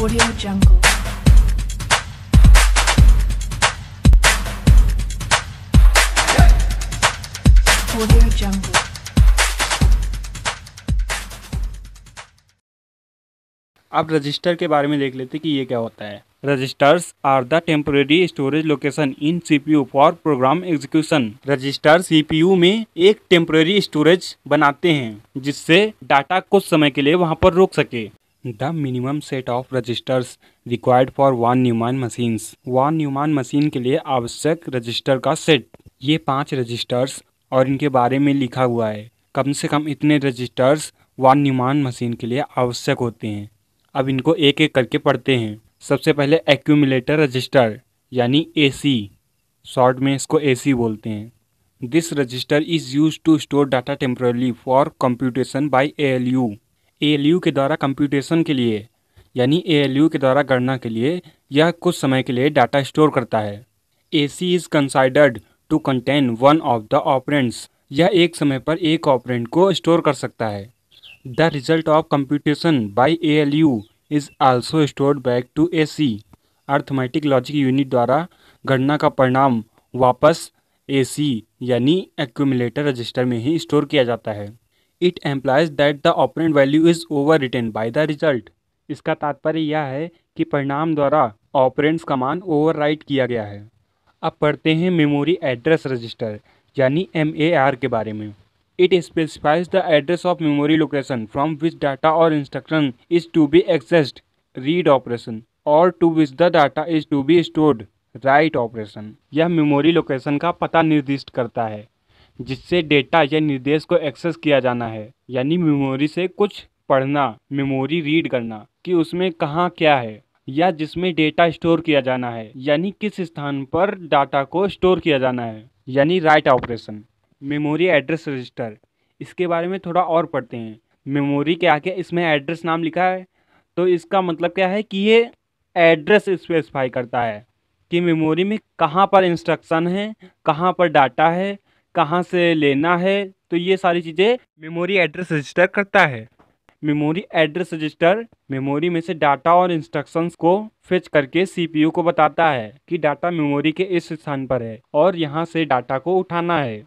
Audio Jungle. Audio आप register के बारे में देख लेते कि ये क्या होता है registers are the temporary storage location in CPU for program execution register CPU में एक टेम्पोरेरी स्टोरेज बनाते हैं जिससे डाटा कुछ समय के लिए वहां पर रोक सके the minimum set of registers required for von Neumann machines. Von Neumann machine के लिए आवश्यक रजिस्टर का सेट ये पांच रजिस्टर्स और इनके बारे में लिखा हुआ है कम से कम इतने रजिस्टर्स वन न्यूमान मशीन के लिए आवश्यक होते हैं अब इनको एक एक करके पढ़ते हैं सबसे पहले एक्यूमिलेटर रजिस्टर यानी ए सी शॉर्ट में इसको ए सी बोलते हैं this register is use to store data temporarily for computation by A L U ए के द्वारा कंप्यूटेशन के लिए यानी ए के द्वारा गणना के लिए यह कुछ समय के लिए डाटा स्टोर करता है A C is considered to contain one of the operands यह एक समय पर एक ऑपरेंट को स्टोर कर सकता है the result of computation by A L U is also stored back to A C arithmetic logic unit द्वारा गणना का परिणाम वापस ए सी यानी एक्यूमिलेटर रजिस्टर में ही स्टोर किया जाता है it implies that the operand value is overwritten by the result इसका तात्पर्य यह है कि परिणाम द्वारा ऑपरेंट्स का मान ओवर किया गया है अब पढ़ते हैं मेमोरी एड्रेस रजिस्टर यानी एम के बारे में it specifies the address of memory location from which data और instruction is to be accessed read operation और to which the data is to be stored write operation यह memory location का पता निर्दिष्ट करता है जिससे डेटा या निर्देश को एक्सेस किया जाना है यानी मेमोरी से कुछ पढ़ना मेमोरी रीड करना कि उसमें कहाँ क्या है या जिसमें डेटा स्टोर किया जाना है यानी किस स्थान पर डाटा को स्टोर किया जाना है यानी write operation memory address register इसके बारे में थोड़ा और पढ़ते हैं मेमोरी के आगे इसमें एड्रेस नाम लिखा है तो इसका मतलब क्या है कि ये एड्रेस स्पेसिफाई करता है कि मेमोरी में कहाँ पर इंस्ट्रक्शन है कहाँ पर डाटा है कहाँ से लेना है तो ये सारी चीज़ें मेमोरी एड्रेस रजिस्टर करता है मेमोरी एड्रेस रजिस्टर मेमोरी में से डाटा और इंस्ट्रक्शंस को फेच करके सीपीयू को बताता है कि डाटा मेमोरी के इस स्थान पर है और यहाँ से डाटा को उठाना है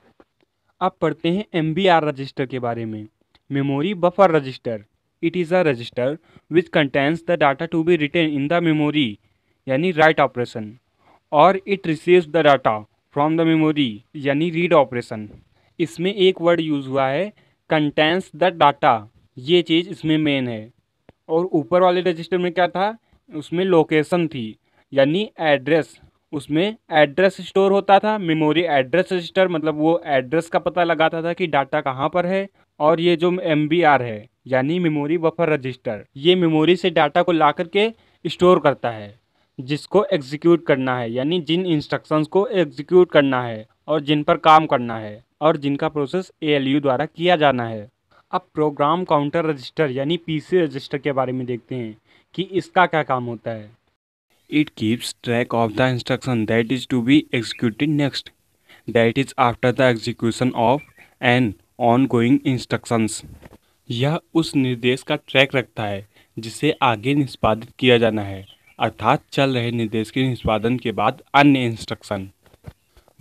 अब पढ़ते हैं एम रजिस्टर के बारे में memory buffer register it is a register which contains the data to be written in the memory यानी राइट ऑपरेशन और it receives the data from the memory यानी रीड ऑपरेशन इसमें एक वर्ड यूज़ हुआ है कंटेंस द डाटा ये चीज़ इसमें main है और ऊपर वाले रजिस्टर में क्या था उसमें लोकेशन थी यानी एड्रेस उसमें एड्रेस स्टोर होता था मेमोरी एड्रेस रजिस्टर मतलब वो एड्रेस का पता लगाता था कि डाटा कहाँ पर है और ये जो एम है यानी मेमोरी बफर रजिस्टर ये मेमोरी से डाटा को ला करके स्टोर करता है जिसको एग्जीक्यूट करना है यानी जिन इंस्ट्रक्शंस को एग्जीक्यूट करना है और जिन पर काम करना है और जिनका प्रोसेस ए द्वारा किया जाना है अब प्रोग्राम काउंटर रजिस्टर यानी पीसी रजिस्टर के बारे में देखते हैं कि इसका क्या काम होता है it keeps track of the instruction that is to be executed next that is after the execution of an ongoing instructions यह उस निर्देश का ट्रैक रखता है जिसे आगे निष्पादित किया जाना है अर्थात चल रहे निर्देश के निष्पादन के बाद अन्य इंस्ट्रक्शन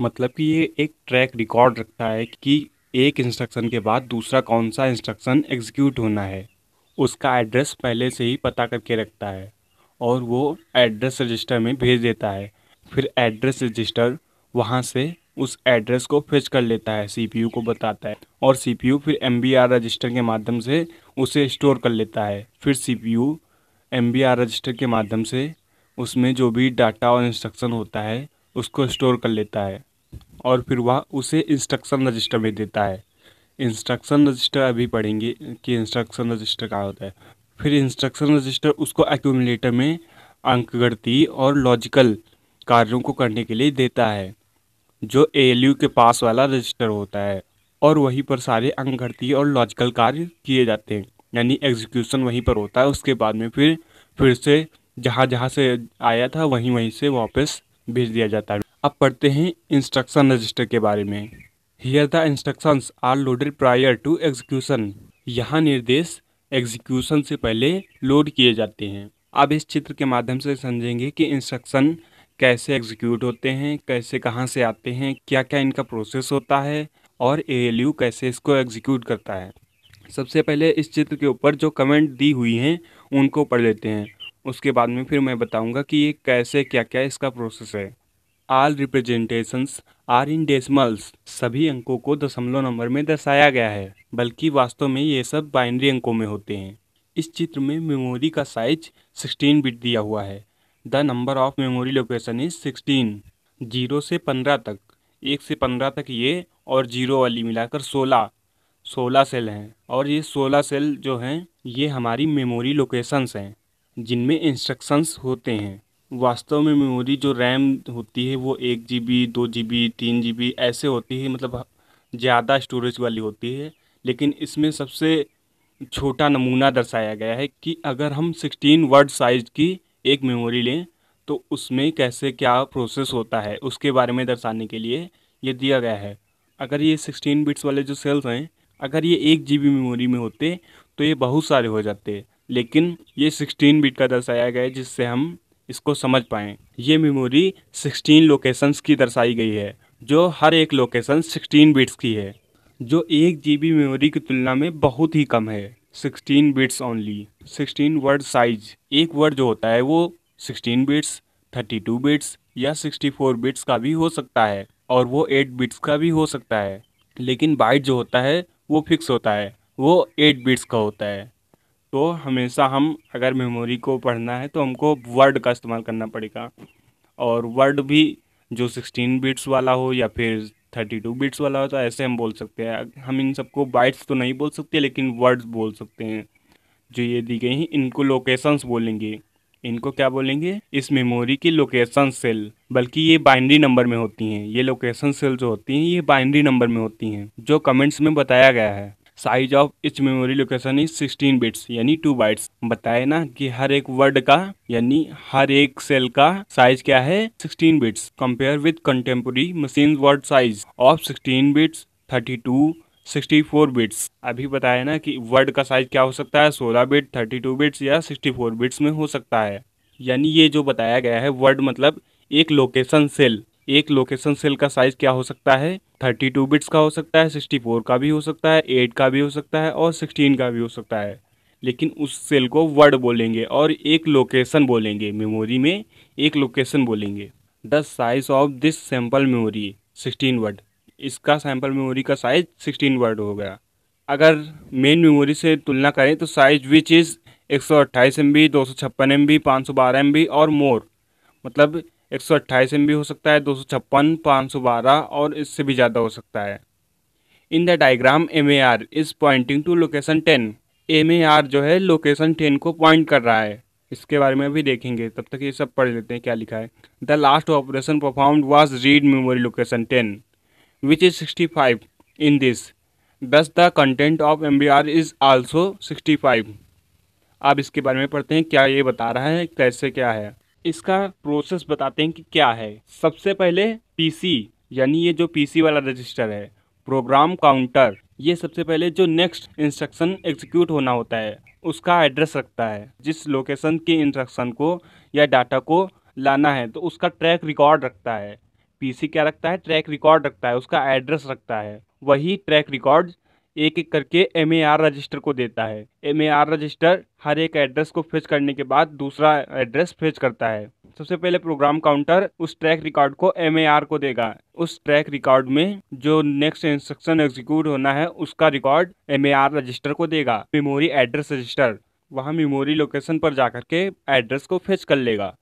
मतलब कि ये एक ट्रैक रिकॉर्ड रखता है कि एक इंस्ट्रक्शन के बाद दूसरा कौन सा इंस्ट्रक्शन एग्जीक्यूट होना है उसका एड्रेस पहले से ही पता करके रखता है और वो एड्रेस रजिस्टर में भेज देता है फिर एड्रेस रजिस्टर वहाँ से उस एड्रेस को फेच कर लेता है सीपीयू को बताता है और सीपीयू फिर एम रजिस्टर के माध्यम से उसे स्टोर कर लेता है फिर सीपीयू एम रजिस्टर के माध्यम से उसमें जो भी डाटा और इंस्ट्रक्शन होता है उसको स्टोर कर लेता है और फिर वह उसे इंस्ट्रक्शन रजिस्टर में देता है इंस्ट्रक्शन रजिस्टर अभी पढ़ेंगे कि इंस्ट्रक्शन रजिस्टर कहाँ होता है फिर इंस्ट्रक्शन रजिस्टर उसको एक्यूमलेटर में अंकगणितीय और लॉजिकल कार्यों को करने के लिए देता है जो ए के पास वाला रजिस्टर होता है और वहीं पर सारे अंकगणितीय और लॉजिकल कार्य किए जाते हैं यानी एग्जीक्यूशन वहीं पर होता है उसके बाद में फिर फिर से जहाँ जहाँ से आया था वहीं वहीं से वापस भेज दिया जाता है अब पढ़ते हैं इंस्ट्रक्शन रजिस्टर के बारे में here the instructions are loaded prior to execution यहाँ निर्देश एग्जीक्यूशन से पहले लोड किए जाते हैं अब इस चित्र के माध्यम से समझेंगे कि इंस्ट्रक्शन कैसे एग्जीक्यूट होते हैं कैसे कहाँ से आते हैं क्या क्या इनका प्रोसेस होता है और ए कैसे इसको एग्जीक्यूट करता है सबसे पहले इस चित्र के ऊपर जो कमेंट दी हुई हैं उनको पढ़ लेते हैं उसके बाद में फिर मैं बताऊंगा कि ये कैसे क्या क्या इसका प्रोसेस है all representations are in decimals सभी अंकों को दशमलव नंबर में दर्शाया गया है बल्कि वास्तव में ये सब बाइनरी अंकों में होते हैं इस चित्र में मेमोरी का साइज 16 बिट दिया हुआ है the number of memory location is 16 zero से पंद्रह तक एक से पंद्रह तक ये और जीरो वाली मिलाकर सोलह सोलह सेल हैं और ये सोलह सेल जो हैं ये हमारी मेमोरी लोकेशंस हैं जिनमें इंस्ट्रक्शंस होते हैं वास्तव में मेमोरी जो रैम होती है वो एक जी बी दो जी बी तीन जी बी ऐसे होती है मतलब ज़्यादा स्टोरेज वाली होती है लेकिन इसमें सबसे छोटा नमूना दर्शाया गया है कि अगर हम सिक्सटीन वर्ड साइज की एक मेमोरी लें तो उसमें कैसे क्या प्रोसेस होता है उसके बारे में दर्शाने के लिए ये दिया गया है अगर ये सिक्सटीन बिट्स वाले जो सेल्स हैं अगर ये एक जी मेमोरी में होते तो ये बहुत सारे हो जाते लेकिन ये सिक्सटीन बिट का दर्शाया गया है जिससे हम इसको समझ पाएँ ये मेमोरी सिक्सटीन लोकेशंस की दर्शाई गई है जो हर एक लोकेशन सिक्सटीन बिट्स की है जो एक जी मेमोरी की तुलना में बहुत ही कम है sixteen bits only sixteen word size एक वर्ड जो होता है वो sixteen bits thirty two bits या सिक्सटी फोर बिट्स का भी हो सकता है और वो एट बिट्स का भी हो सकता है लेकिन बाइट जो होता है वो फिक्स होता है वो एट बिट्स का होता है तो हमेशा हम अगर मेमोरी को पढ़ना है तो हमको वर्ड का इस्तेमाल करना पड़ेगा और वर्ड भी जो सिक्सटीन बिट्स वाला हो या फिर थर्टी टू बिट्स वाला हो तो ऐसे हम बोल सकते हैं हम इन सबको बाइट्स तो नहीं बोल सकते लेकिन वर्ड्स बोल सकते हैं जो ये दी गई हैं इनको लोकेशंस बोलेंगे इनको क्या बोलेंगे इस मेमोरी की लोकेशन सेल बल्कि ये बाइनरी नंबर में होती हैं ये लोकेशन सेल जो होती हैं ये बाइनरी नंबर में होती हैं जो कमेंट्स में बताया गया है size of each memory location is sixteen bits यानी टू बाइट्स बताए ना कि हर एक वर्ड का यानी हर एक सेल का साइज क्या है sixteen bits compare with contemporary machine word size of sixteen bits thirty two sixty four bits अभी बताया ना कि वर्ड का साइज क्या हो सकता है सोलह बिट थर्टी टू बिट्स या सिक्सटी फोर बिट्स में हो सकता है यानी ये जो बताया गया है वर्ड मतलब एक लोकेशन सेल एक लोकेशन सेल का साइज क्या हो सकता है थर्टी टू बिट्स का हो सकता है सिक्सटी फोर का भी हो सकता है एट का भी हो सकता है और सिक्सटीन का भी हो सकता है लेकिन उस सेल को वर्ड बोलेंगे और एक लोकेशन बोलेंगे मेमोरी में एक लोकेशन बोलेंगे the size of this sample memory sixteen word इसका सैम्पल मेमोरी का साइज सिक्सटीन वर्ड हो गया अगर मेन मेमोरी से तुलना करें तो साइज विच इज़ एक सौ अट्ठाईस एम बी दो सौ छप्पन एम बी पाँच सौ बारह एम बी और मोर मतलब एक सौ अट्ठाईस एम बी हो सकता है दो सौ छप्पन पाँच सौ बारह और इससे भी ज़्यादा हो सकता है in the diagram M A R is pointing to location ten M A R जो है लोकेशन टेन को पॉइंट कर रहा है इसके बारे में भी देखेंगे तब तक ये सब पढ़ लेते हैं क्या लिखा है the last operation performed was read memory location ten which is sixty which is 65 in this. Of M B R is also sixty five आप इसके बारे में पढ़ते हैं क्या ये बता रहा है कैसे क्या है इसका प्रोसेस बताते हैं कि क्या है सबसे पहले पी सी यानी ये जो पी सी वाला रजिस्टर है प्रोग्राम काउंटर ये सबसे पहले जो नेक्स्ट इंस्ट्रक्शन एग्जीक्यूट होना होता है उसका एड्रेस रखता है जिस लोकेशन के इंस्ट्रक्शन को या डाटा को लाना है तो उसका ट्रैक रिकॉर्ड रखता है पीसी क्या रखता है ट्रैक रिकॉर्ड रखता है उसका एड्रेस रखता है वही ट्रैक रिकॉर्ड एक एक करके एम रजिस्टर को देता है एम रजिस्टर हर एक एड्रेस को फेच करने के बाद दूसरा एड्रेस फेच करता है सबसे पहले प्रोग्राम काउंटर उस ट्रैक रिकॉर्ड को एम को देगा उस ट्रैक रिकॉर्ड में जो नेक्स्ट इंस्ट्रक्शन एग्जीक्यूट होना है उसका रिकॉर्ड एम रजिस्टर को देगा मेमोरी एड्रेस रजिस्टर वहाँ मेमोरी लोकेशन पर जाकर के एड्रेस को फेच कर लेगा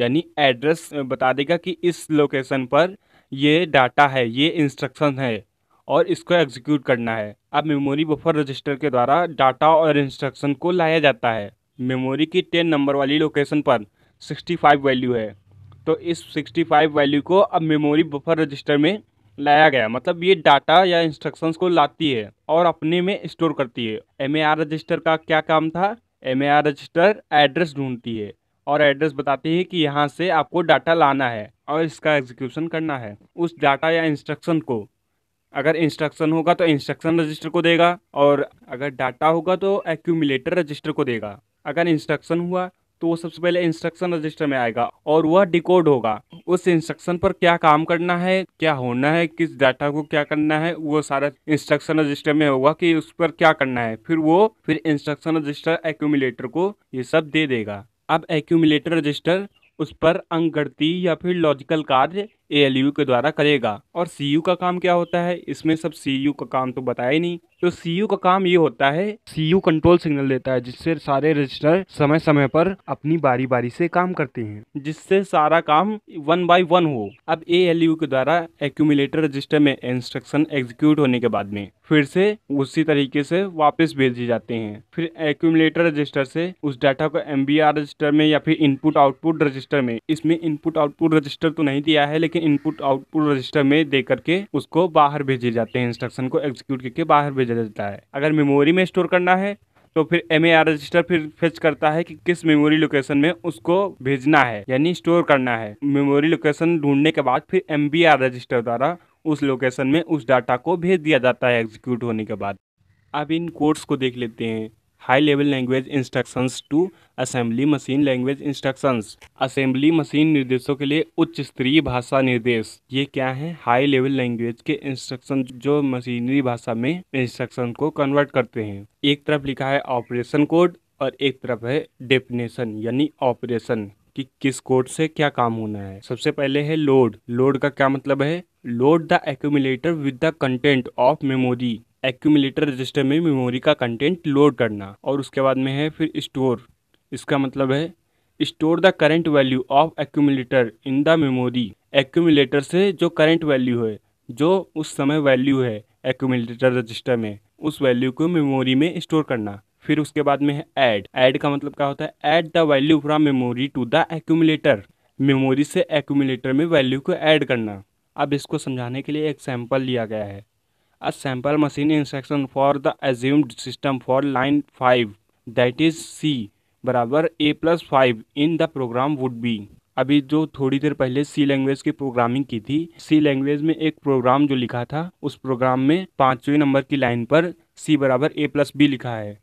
यानी एड्रेस बता देगा कि इस लोकेशन पर ये डाटा है ये इंस्ट्रक्शन है और इसको एग्जीक्यूट करना है अब मेमोरी बफर रजिस्टर के द्वारा डाटा और इंस्ट्रक्शन को लाया जाता है मेमोरी की टेन नंबर वाली लोकेशन पर सिक्सटी फाइव वैल्यू है तो इस सिक्सटी फाइव वैल्यू को अब मेमोरी बफर रजिस्टर में लाया गया मतलब ये डाटा या इंस्ट्रक्शंस को लाती है और अपने में स्टोर करती है एम रजिस्टर का क्या काम था एम रजिस्टर एड्रेस ढूंढती है और एड्रेस बताती है कि यहाँ से आपको डाटा लाना है और इसका एग्जीक्यूशन करना है उस डाटा या इंस्ट्रक्शन को अगर इंस्ट्रक्शन होगा तो इंस्ट्रक्शन रजिस्टर को देगा और अगर डाटा होगा तो एक्यूमिलेटर रजिस्टर को देगा अगर इंस्ट्रक्शन हुआ तो वो सबसे पहले इंस्ट्रक्शन रजिस्टर में आएगा और वह डिकोड होगा उस इंस्ट्रक्शन पर क्या काम करना है क्या होना है किस डाटा को क्या करना है वो सारा इंस्ट्रक्शन रजिस्टर में होगा कि उस पर क्या करना है फिर वो फिर इंस्ट्रक्शन रजिस्टर एक्यूमिलेटर को ये सब दे देगा अब एक्यूमलेटर रजिस्टर उस पर अंकगणितीय या फिर लॉजिकल कार्य ए के द्वारा करेगा और सी का काम क्या होता है इसमें सब सी का काम तो बताया ही नहीं तो सी का काम ये होता है सी कंट्रोल सिग्नल देता है जिससे सारे रजिस्टर समय समय पर अपनी बारी बारी से काम करते हैं जिससे सारा काम वन बाई वन हो अब ए के द्वारा एक्यूमिलेटर रजिस्टर में इंस्ट्रक्शन एग्जीक्यूट होने के बाद में फिर से उसी तरीके से वापस भेजे जाते हैं फिर एक्यूमिलेटर रजिस्टर से उस डाटा को एम रजिस्टर में या फिर इनपुट आउटपुट रजिस्टर में इसमें इनपुट आउटपुट रजिस्टर तो नहीं दिया है लेकिन इनपुट आउटपुट रजिस्टर में दे करके उसको बाहर भेजे जाते हैं इंस्ट्रक्शन को एग्जीक्यूट करके बाहर भेजा जाता है अगर मेमोरी में स्टोर करना है तो फिर एम रजिस्टर फिर फेच करता है कि किस मेमोरी लोकेशन में उसको भेजना है यानी स्टोर करना है मेमोरी लोकेशन ढूंढने के बाद फिर एम रजिस्टर द्वारा उस लोकेशन में उस डाटा को भेज दिया जाता है एग्जीक्यूट होने के बाद अब इन कोड्स को देख लेते हैं high level language instructions to assembly machine language instructions assembly machine निर्देशों के लिए उच्च स्तरीय भाषा निर्देश ये क्या है हाई लेवल लैंग्वेज के इंस्ट्रक्शन जो मशीनरी भाषा में इंस्ट्रक्शन को कन्वर्ट करते हैं एक तरफ लिखा है ऑपरेशन कोड और एक तरफ है डेफिनेशन यानी ऑपरेशन कि किस कोड से क्या काम होना है सबसे पहले है लोड लोड का क्या मतलब है load the accumulator with the content of memory accumulator register में मेमोरी का कंटेंट लोड करना और उसके बाद में है फिर स्टोर इसका मतलब है store the current value of accumulator in the memory accumulator से जो करेंट वैल्यू है जो उस समय वैल्यू है एक्यूमिलेटर रजिस्टर में उस वैल्यू को मेमोरी में स्टोर करना फिर उसके बाद में है ऐड ऐड का मतलब क्या होता है add the value from memory to the accumulator memory से एक्यूमिलेटर में वैल्यू को ऐड करना अब इसको समझाने के लिए एक सैंपल लिया गया है a sample machine instruction for the assumed system for line 5 that is c बराबर A plus five in the program would be अभी जो थोड़ी देर पहले सी लैंग्वेज की प्रोग्रामिंग की थी सी लैंग्वेज में एक प्रोग्राम जो लिखा था उस प्रोग्राम में पाँचवें नंबर की लाइन पर सी बराबर ए प्लस बी लिखा है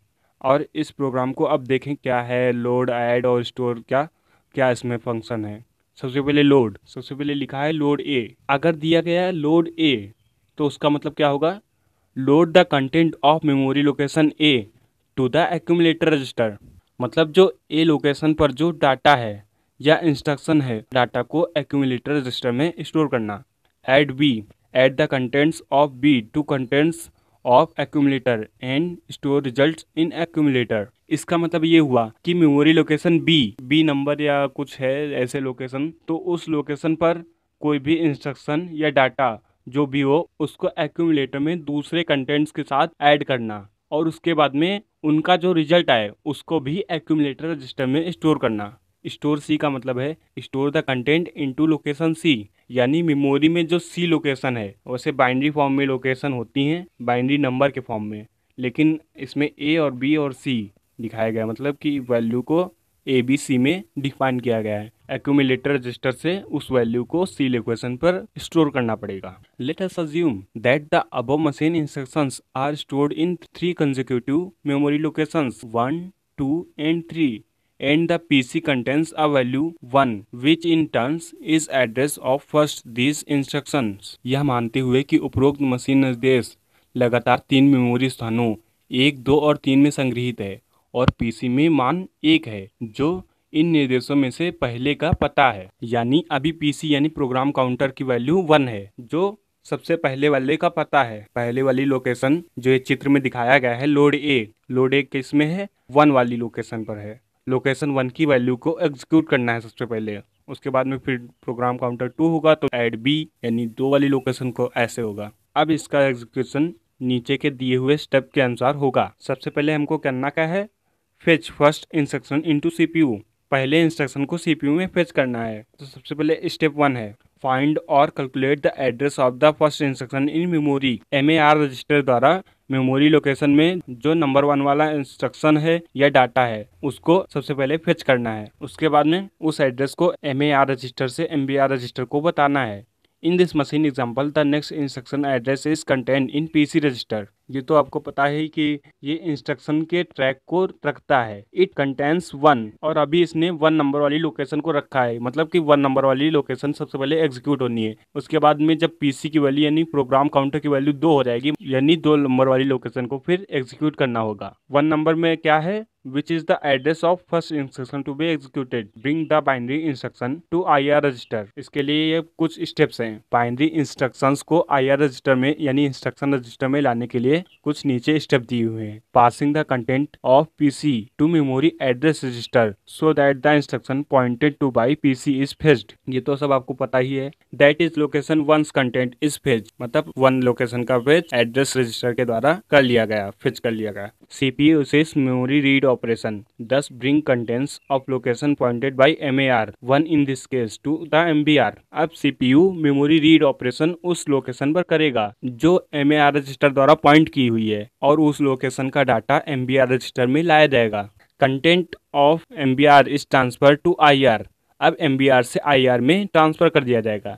और इस प्रोग्राम को अब देखें क्या है लोड ऐड और स्टोर क्या क्या इसमें फंक्शन है सबसे पहले लोड सबसे पहले लिखा है लोड ए अगर दिया गया है लोड ए तो उसका मतलब क्या होगा load the content of memory location A to the accumulator register मतलब जो ए लोकेशन पर जो डाटा है या इंस्ट्रक्शन है डाटा को एक्यूमलेटर रजिस्टर में स्टोर करना add B add the contents of B to contents of accumulator and store result in accumulator इसका मतलब ये हुआ कि memory location B B number या कुछ है ऐसे लोकेशन तो उस लोकेशन पर कोई भी इंस्ट्रक्शन या डाटा जो भी हो उसको एक्यूमुलेटर में दूसरे कंटेंट्स के साथ ऐड करना और उसके बाद में उनका जो रिजल्ट आए उसको भी एक्यूमुलेटर रजिस्टर में स्टोर करना स्टोर सी का मतलब है store the content to location C यानी मेमोरी में जो सी लोकेशन है वैसे बाइनरी फॉर्म में लोकेशन होती हैं बाइनरी नंबर के फॉर्म में लेकिन इसमें ए और बी और सी दिखाया गया मतलब कि वैल्यू को ए बी सी में डिफाइन किया गया है एक्यूमिलेटर रजिस्टर से उस वैल्यू को सील इक्वेशन पर स्टोर करना पड़ेगा let us assume that the above machine instructions are stored in three consecutive memory locations one two and three and the P C contains a value one which in terms is address of first this instruction यह मानते हुए कि उपरोक्त machine निर्देश लगातार तीन memory स्थानों एक दो और तीन में संग्रहित है और पीसी में मान एक है जो इन निर्देशों में से पहले का पता है यानी अभी पीसी यानी प्रोग्राम काउंटर की वैल्यू वन है जो सबसे पहले वाले का पता है पहले वाली लोकेशन जो ये चित्र में दिखाया गया है लोड ए लोड ए किस में है वन वाली लोकेशन पर है लोकेशन वन की वैल्यू को एग्जीक्यूट करना है सबसे पहले उसके बाद में फिर प्रोग्राम काउंटर टू होगा तो एड बी यानी दो वाली लोकेशन को ऐसे होगा अब इसका एग्जीक्यूशन नीचे के दिए हुए स्टेप के अनुसार होगा सबसे पहले हमको करना क्या है fetch first instruction into CPU पहले इंस्ट्रक्शन को सीपीयू में फेच करना है तो सबसे पहले स्टेप वन है फाइंड और calculate the address of the first instruction in memory M register द्वारा मेमोरी लोकेशन में जो नंबर वन वाला इंस्ट्रक्शन है या डाटा है उसको सबसे पहले फेच करना है उसके बाद में उस एड्रेस को एम रजिस्टर से एम रजिस्टर को बताना है in this machine example the next instruction address is content in PC register ये तो आपको पता है कि ये इंस्ट्रक्शन के ट्रैक को रखता है इट कंटेंस वन और अभी इसने वन नंबर वाली लोकेशन को रखा है मतलब कि वन नंबर वाली लोकेशन सबसे पहले एग्जीक्यूट होनी है उसके बाद में जब पीसी की वैल्यू यानी प्रोग्राम काउंटर की वैल्यू दो हो जाएगी यानी दो नंबर वाली लोकेशन को फिर एग्जीक्यूट करना होगा वन नंबर में क्या है which is the address of first instruction to be executed. The binary instruction to I R register इसके लिए ये कुछ स्टेप्स हैं बाइनरी इंस्ट्रक्शन को आई आर रजिस्टर में यानी इंस्ट्रक्शन रजिस्टर में लाने के लिए कुछ नीचे स्टेप दिए हुए हैं passing the content of PC to memory address register so that the instruction pointed to by PC is fetched ये तो सब आपको पता ही है that is location one content is fetch मतलब वन लोकेशन का फेज एड्रेस रजिस्टर के द्वारा कर लिया गया फेज कर लिया गया सीपी से memory read of operation thus bring contents of location pointed by MAR 1 in this case to the MBR अब CPU memory read operation उस location पर करेगा जो MAR रजिस्टर द्वारा पॉइंट की हुई है और उस लोकेशन का डाटा MBR रजिस्टर में लाया जाएगा content of M B R is transfer to I R अब एम बी आर से आई आर में ट्रांसफर कर दिया जाएगा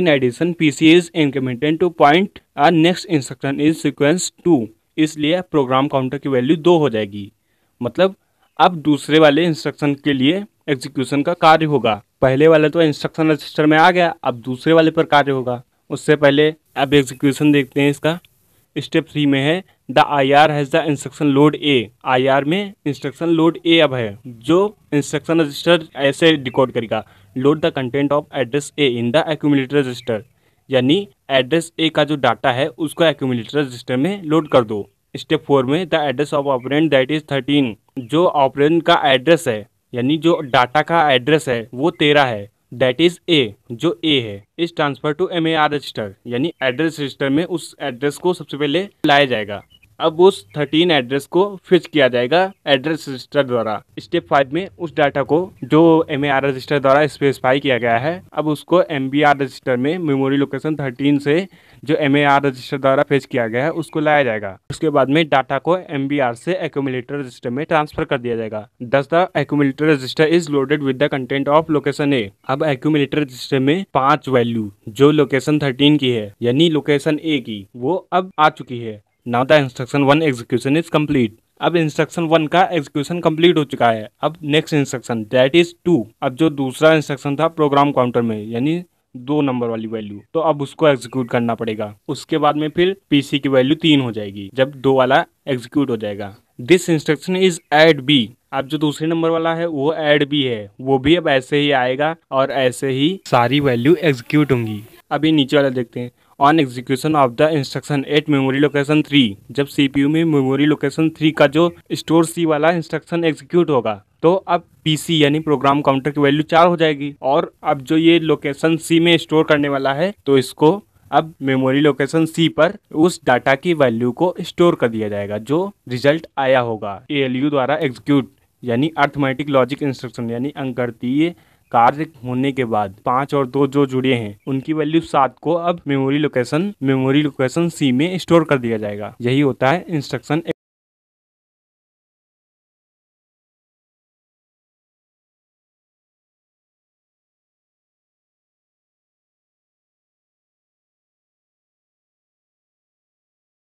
in addition P C is incremented to point और next instruction is sequence to इसलिए प्रोग्राम काउंटर की value दो हो जाएगी मतलब अब दूसरे वाले इंस्ट्रक्शन के लिए एग्जीक्यूशन का कार्य होगा पहले वाला तो इंस्ट्रक्शन रजिस्टर में आ गया अब दूसरे वाले पर कार्य होगा उससे पहले अब एग्जीक्यूशन देखते हैं इसका स्टेप थ्री में है the I R has the instruction load A I R में इंस्ट्रक्शन लोड ए अब है जो इंस्ट्रक्शन रजिस्टर ऐसे रिकॉर्ड करेगा load the content of address A in the accumulator register यानी एड्रेस ए का जो डाटा है उसको एक्यूमुलेटर रजिस्टर में लोड कर दो स्टेप फोर में the address of operand that is thirteen जो ऑपरेंट का एड्रेस है यानी जो डाटा का एड्रेस है वो तेरह है दैट इज ए जो ए है इस transfer to M A R register यानी एड्रेस रजिस्टर में उस एड्रेस को सबसे पहले लाया जाएगा अब उस थर्टीन एड्रेस को फिच किया जाएगा एड्रेस रजिस्टर द्वारा स्टेप फाइव में उस डाटा को जो एम ए आर रजिस्टर द्वारा स्पेसिफाई किया गया है अब उसको एम बी आर रजिस्टर में मेमोरी लोकेशन थर्टीन से जो एम रजिस्टर द्वारा फेज किया गया है उसको लाया जाएगा उसके बाद में डाटा को एम से एक्यूमिलेटर रजिस्टर में ट्रांसफर कर दिया जाएगा thus the accumulator register is loaded with the content of location A अब एक्यूमिलेटर रजिस्टर में पांच वैल्यू जो लोकेशन थर्टीन की है यानी लोकेशन ए की वो अब आ चुकी है now the instruction one execution is complete अब इंस्ट्रक्शन वन का एग्जीक्यूशन कंप्लीट हो चुका है अब next instruction that is two अब जो दूसरा इंस्ट्रक्शन था प्रोग्राम काउंटर में यानी दो नंबर वाली वैल्यू तो अब उसको एग्जीक्यूट करना पड़ेगा उसके बाद में फिर पीसी की वैल्यू तीन हो जाएगी जब दो वाला एग्जीक्यूट हो जाएगा this instruction is add B अब जो दूसरे नंबर वाला है वो एड बी है वो भी अब ऐसे ही आएगा और ऐसे ही सारी वैल्यू एग्जीक्यूट होंगी अभी नीचे वाला देखते हैं on execution of the instruction at memory location three जब सीपीयू में मेमोरी लोकेशन थ्री का जो स्टोर सी वाला इंस्ट्रक्शन एग्जीक्यूट होगा तो अब पीसी यानी प्रोग्राम काउंटर की वैल्यू चार हो जाएगी और अब जो ये लोकेशन सी में स्टोर करने वाला है तो इसको अब मेमोरी लोकेशन सी पर उस डाटा की वैल्यू को स्टोर कर दिया जाएगा जो रिजल्ट आया होगा ए द्वारा एग्जीक्यूट यानी अर्थमेटिक लॉजिक इंस्ट्रक्शन यानी अंकर्तीय कार्य होने के बाद पाँच और दो जो जुड़े हैं उनकी वैल्यू सात को अब memory location memory location C में स्टोर कर दिया जाएगा यही होता है इंस्ट्रक्शन